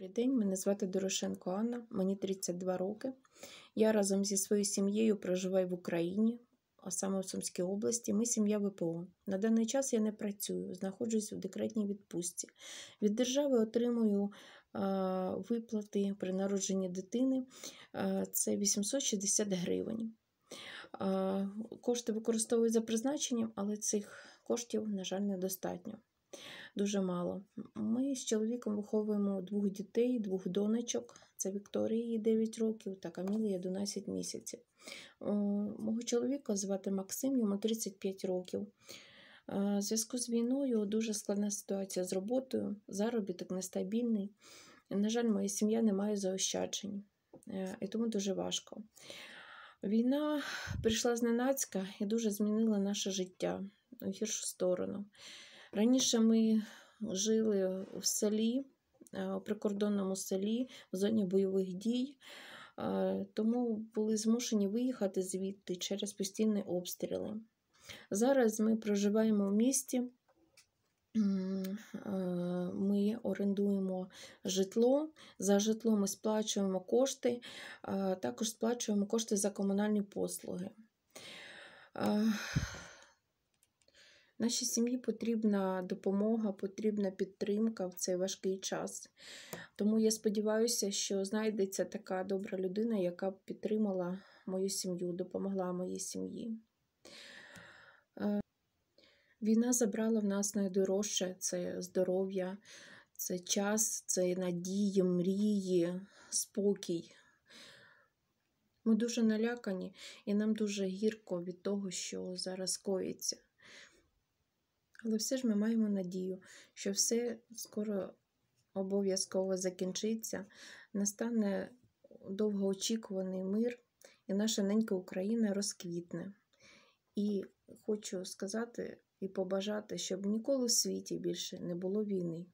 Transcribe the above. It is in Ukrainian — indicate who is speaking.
Speaker 1: Добрий день, мене звати Дорошенко Анна, мені 32 роки. Я разом зі своєю сім'єю проживаю в Україні, а саме в Сумській області. Ми сім'я ВПО. На даний час я не працюю, знаходжусь у декретній відпустці. Від держави отримую виплати при народженні дитини це 860 гривень. Кошти використовую за призначенням, але цих коштів, на жаль, недостатньо дуже мало. Ми з чоловіком виховуємо двох дітей, двох донечок. Це Вікторії 9 років та Камілія 12 місяців. Мого чоловіка звати Максим, йому 35 років. У е, зв'язку з війною дуже складна ситуація з роботою, заробіток нестабільний. На жаль, моя сім'я не має заощаджень, е, і тому дуже важко. Війна прийшла зненацька і дуже змінила наше життя у гіршу сторону. Раніше ми жили в селі, е, у прикордонному селі, в зоні бойових дій, е, тому були змушені виїхати звідти через постійні обстріли. Зараз ми проживаємо в місті, е, ми орендуємо житло, за житло ми сплачуємо кошти, також сплачуємо кошти за комунальні послуги. Нашій сім'ї потрібна допомога, потрібна підтримка в цей важкий час. Тому я сподіваюся, що знайдеться така добра людина, яка б підтримала мою сім'ю, допомогла моїй сім'ї. Е, війна забрала в нас найдорожче це здоров'я, це час, це надії, мрії, спокій. Ми дуже налякані, і нам дуже гірко від того, що зараз коїться. Але все ж ми маємо надію, що все скоро обов'язково закінчиться, настане довгоочікуваний мир, і наша ненька Україна розквітне. І хочу сказати і побажати, щоб ніколи в світі більше не було війни.